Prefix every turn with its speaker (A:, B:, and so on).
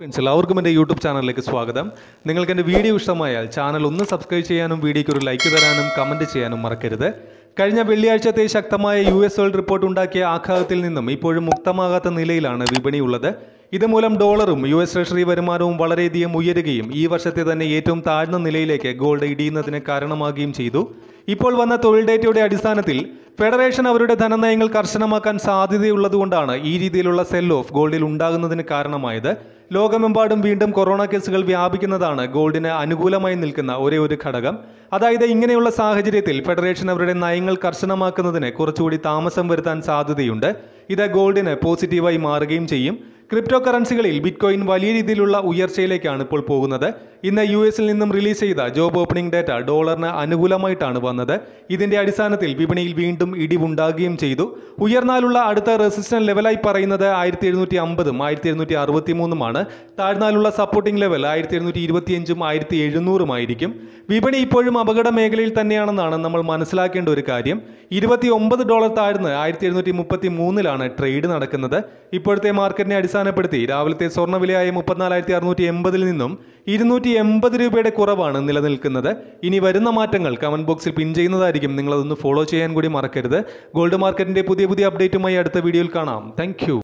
A: friends എല്ലാവർക്കും എൻ്റെ YouTube ചാനലിലേക്ക് സ്വാഗതം നിങ്ങൾക്ക് എൻ്റെ വീഡിയോ ഇഷ്ടമായാൽ ചാനൽ ഒന്ന് സബ്സ്ക്രൈബ് ചെയ്യാനും വീഡിയോയ്ക്ക് ഒരു ലൈക്ക് തരാനും കമൻറ്റ് ചെയ്യാനും മറക്കരുത് കഴിഞ്ഞ വെള്ളിയാഴ്ചത്തെ ശക്തമായ യു എസ് വേൾഡ് റിപ്പോർട്ട് ഉണ്ടാക്കിയ ആഘാതത്തിൽ നിന്നും ഇപ്പോഴും മുക്തമാകാത്ത നിലയിലാണ് വിപണിയുള്ളത് ഇതുമൂലം ഡോളറും യു എസ് ട്രഷറി വരുമാനവും വളരെയധികം ഉയരുകയും ഈ വർഷത്തെ തന്നെ ഏറ്റവും താഴ്ന്ന നിലയിലേക്ക് ഗോൾഡ് ഇടിയുന്നതിന് കാരണമാകുകയും ചെയ്തു ഇപ്പോൾ വന്ന തൊഴിൽ ഡേറ്റയുടെ അടിസ്ഥാനത്തിൽ ഫെഡറേഷൻ അവരുടെ ധനനയങ്ങൾ കർശനമാക്കാൻ സാധ്യതയുള്ളതുകൊണ്ടാണ് ഈ രീതിയിലുള്ള സെൽ ഓഫ് ഗോൾഡിൽ ഉണ്ടാകുന്നതിന് കാരണമായത് ലോകമെമ്പാടും വീണ്ടും കൊറോണ കേസുകൾ വ്യാപിക്കുന്നതാണ് ഗോൾഡിന് അനുകൂലമായി നിൽക്കുന്ന ഒരേ ഒരു ഘടകം അതായത് ഇങ്ങനെയുള്ള സാഹചര്യത്തിൽ ഫെഡറേഷൻ അവരുടെ നയങ്ങൾ കർശനമാക്കുന്നതിന് കുറച്ചുകൂടി താമസം വരുത്താൻ സാധ്യതയുണ്ട് ഇത് ഗോൾഡിന് പോസിറ്റീവായി മാറുകയും ചെയ്യും ക്രിപ്റ്റോ കറൻസികളിൽ ബിറ്റ്കോയിൻ വലിയ രീതിയിലുള്ള ഉയർച്ചയിലേക്കാണ് ഇപ്പോൾ പോകുന്നത് ഇന്ന് യു എസിൽ നിന്നും റിലീസ് ചെയ്ത ജോബ് ഓപ്പണിംഗ് ഡാറ്റ ഡോളറിന് അനുകൂലമായിട്ടാണ് വന്നത് ഇതിന്റെ അടിസ്ഥാനത്തിൽ വിപണിയിൽ വീണ്ടും ഇടിവുണ്ടാകുകയും ചെയ്തു ഉയർന്നാലുള്ള അടുത്ത റെസിസ്റ്റൻസ് ലെവലായി പറയുന്നത് ആയിരത്തി എഴുന്നൂറ്റി അമ്പതും ആയിരത്തി എഴുന്നൂറ്റി അറുപത്തി മൂന്നുമാണ് താഴ്ന്നാലുള്ള സപ്പോർട്ടിംഗ് ലെവൽ ആയിരത്തി എഴുന്നൂറ്റി ഇരുപത്തിയഞ്ചും ആയിരത്തി എഴുന്നൂറുമായിരിക്കും വിപണി ഇപ്പോഴും അപകട മേഖലയിൽ തന്നെയാണെന്നാണ് നമ്മൾ മനസ്സിലാക്കേണ്ട ഒരു കാര്യം ഇരുപത്തി ഒമ്പത് ഡോളർ താഴ്ന്ന് ആയിരത്തി എഴുന്നൂറ്റി മുപ്പത്തി മൂന്നിലാണ് ട്രേഡ് നടക്കുന്നത് ഇപ്പോഴത്തെ മാർക്കറ്റിനെ അടിസ്ഥാനപ്പെടുത്തി രാവിലത്തെ സ്വർണ്ണവിലയായ മുപ്പത്തിനാലായിരത്തി അറുന്നൂറ്റി എൺപതിൽ നിന്നും ഇരുന്നൂറ്റി എൺപത് രൂപയുടെ കുറവാണ് നിലനിൽക്കുന്നത് ഇനി വരുന്ന മാറ്റങ്ങൾ കമന്റ് ബോക്സിൽ പിൻ ചെയ്യുന്നതായിരിക്കും നിങ്ങളതൊന്ന് ഫോളോ ചെയ്യാൻ കൂടി മറക്കരുത് ഗോൾഡ് മാർക്കറ്റിന്റെ പുതിയ പുതിയ അപ്ഡേറ്റുമായി അടുത്ത വീഡിയോയിൽ കാണാം താങ്ക്